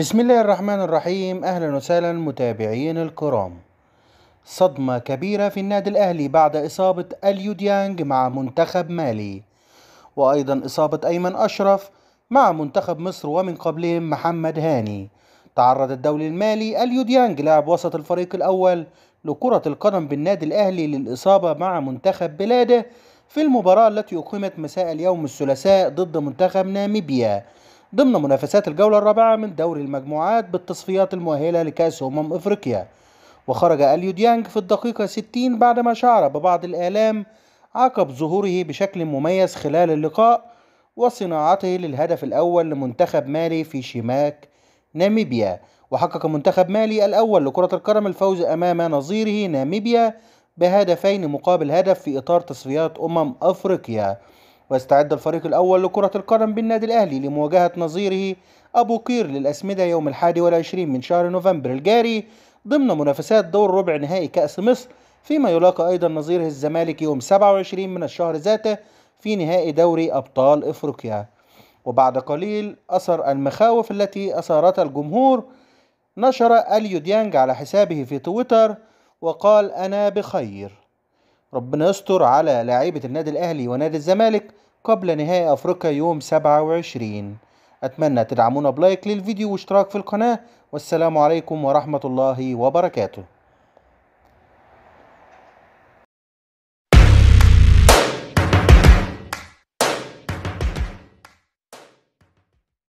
بسم الله الرحمن الرحيم اهلا وسهلا متابعين الكرام صدمة كبيرة في النادي الاهلي بعد اصابة اليو ديانج مع منتخب مالي وايضا اصابة ايمن اشرف مع منتخب مصر ومن قبلهم محمد هاني تعرض الدولي المالي اليو ديانج لاعب وسط الفريق الاول لكرة القدم بالنادي الاهلي للاصابة مع منتخب بلاده في المباراة التي اقيمت مساء اليوم الثلاثاء ضد منتخب ناميبيا ضمن منافسات الجولة الرابعة من دوري المجموعات بالتصفيات المؤهلة لكأس أمم إفريقيا وخرج أليو ديانج في الدقيقة 60 بعدما شعر ببعض الآلام عقب ظهوره بشكل مميز خلال اللقاء وصناعته للهدف الأول لمنتخب مالي في شماك ناميبيا وحقق منتخب مالي الأول لكرة القدم الفوز أمام نظيره ناميبيا بهدفين مقابل هدف في إطار تصفيات أمم أفريقيا ويستعد الفريق الأول لكرة القدم بالنادي الأهلي لمواجهة نظيره أبو قير للأسمدة يوم الحادي والعشرين من شهر نوفمبر الجاري ضمن منافسات دور ربع نهائي كأس مصر فيما يلاقى أيضا نظيره الزمالك يوم 27 من الشهر ذاته في نهائي دوري أبطال إفريقيا وبعد قليل أثر المخاوف التي أثارتها الجمهور نشر أليو ديانج على حسابه في تويتر وقال أنا بخير ربنا يستر على لاعيبة النادي الأهلي ونادي الزمالك قبل نهائي أفريقيا يوم 27 أتمنى تدعمونا بلايك للفيديو واشتراك في القناة والسلام عليكم ورحمة الله وبركاته